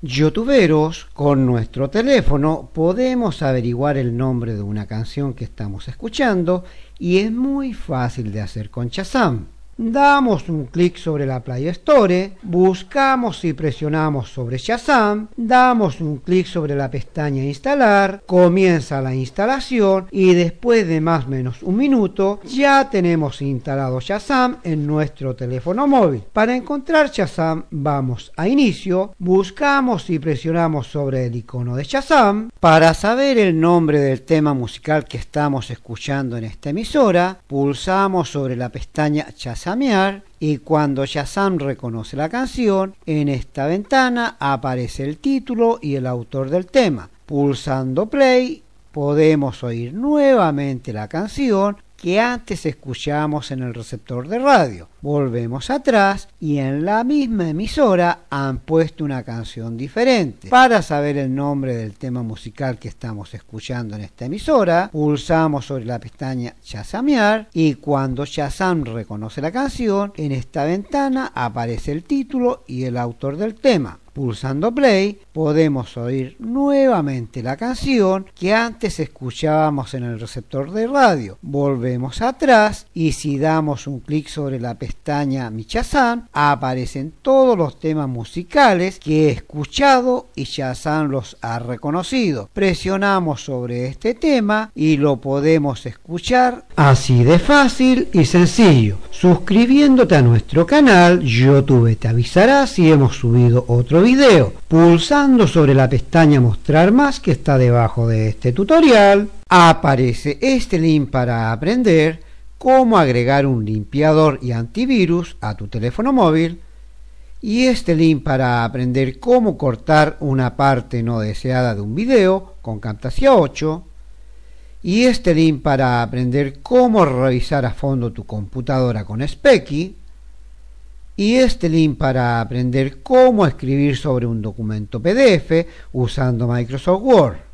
Youtuberos, con nuestro teléfono podemos averiguar el nombre de una canción que estamos escuchando y es muy fácil de hacer con Chazam damos un clic sobre la Play Store, buscamos y presionamos sobre Shazam, damos un clic sobre la pestaña instalar, comienza la instalación y después de más o menos un minuto ya tenemos instalado Shazam en nuestro teléfono móvil. Para encontrar Shazam vamos a inicio, buscamos y presionamos sobre el icono de Shazam. Para saber el nombre del tema musical que estamos escuchando en esta emisora, pulsamos sobre la pestaña Shazam y cuando Shazam reconoce la canción, en esta ventana aparece el título y el autor del tema. Pulsando play podemos oír nuevamente la canción que antes escuchamos en el receptor de radio. Volvemos atrás y en la misma emisora han puesto una canción diferente. Para saber el nombre del tema musical que estamos escuchando en esta emisora, pulsamos sobre la pestaña Chazamear y cuando Shazam reconoce la canción, en esta ventana aparece el título y el autor del tema. Pulsando play podemos oír nuevamente la canción que antes escuchábamos en el receptor de radio. Volvemos atrás y si damos un clic sobre la pestaña pestaña Shazam aparecen todos los temas musicales que he escuchado y Shazam los ha reconocido. Presionamos sobre este tema y lo podemos escuchar así de fácil y sencillo. Suscribiéndote a nuestro canal, YouTube te avisará si hemos subido otro video. Pulsando sobre la pestaña Mostrar más que está debajo de este tutorial, aparece este link para aprender cómo agregar un limpiador y antivirus a tu teléfono móvil y este link para aprender cómo cortar una parte no deseada de un video con Camtasia 8 y este link para aprender cómo revisar a fondo tu computadora con Specky y este link para aprender cómo escribir sobre un documento PDF usando Microsoft Word.